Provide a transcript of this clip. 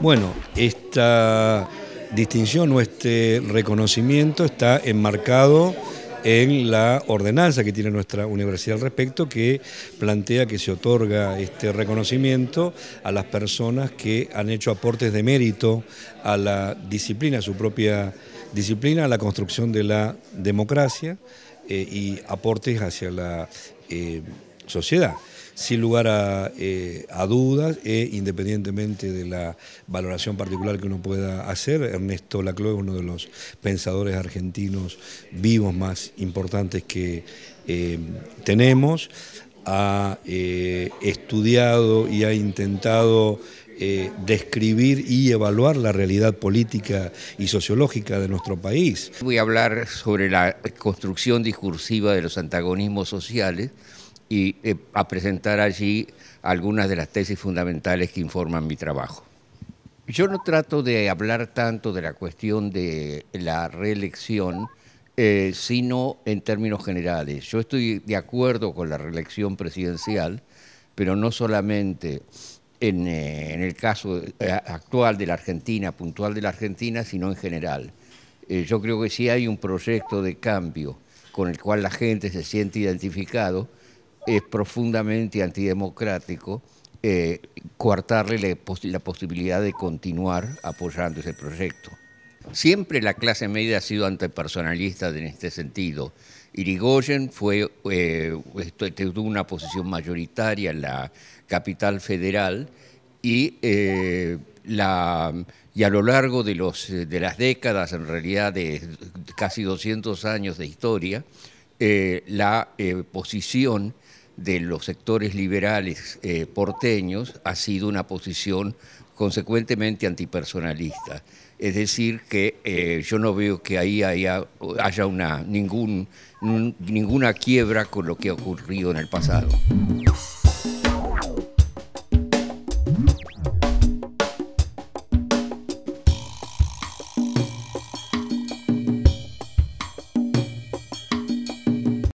Bueno, esta distinción o este reconocimiento está enmarcado en la ordenanza que tiene nuestra universidad al respecto, que plantea que se otorga este reconocimiento a las personas que han hecho aportes de mérito a la disciplina, a su propia disciplina, a la construcción de la democracia eh, y aportes hacia la eh, sociedad sin lugar eh, a, dudas, e independientemente de la valoración particular que uno pueda hacer, Ernesto Laclau es uno de los pensadores argentinos vivos más importantes que eh, tenemos, ha eh, estudiado y ha intentado describir y evaluar la realidad política y sociológica de nuestro país. Voy a hablar sobre la construcción discursiva de los antagonismos sociales y eh, a presentar allí algunas de las tesis fundamentales que informan mi trabajo. Yo no trato de hablar tanto de la cuestión de la reelección, eh, sino en términos generales. Yo estoy de acuerdo con la reelección presidencial, pero no solamente en, eh, el caso actual de la Argentina, puntual de la Argentina, sino en general. yo creo que si hay un proyecto de cambio con el cual la gente se siente identificado, es profundamente antidemocrático eh, coartarle la, posibilidad de continuar apoyando ese proyecto. Siempre la clase media ha sido antipersonalista en este sentido. Irigoyen fue, eh, este, tuvo una posición mayoritaria en la capital federal y, eh, la, y a lo largo de, los, de las décadas, en realidad de casi 200 años de historia, la posición de los sectores liberales eh, porteños ha sido una posición consecuentemente antipersonalista. Es decir, que eh, yo no veo que ahí haya, haya una, ningún, ninguna quiebra con lo que ha ocurrido en el pasado.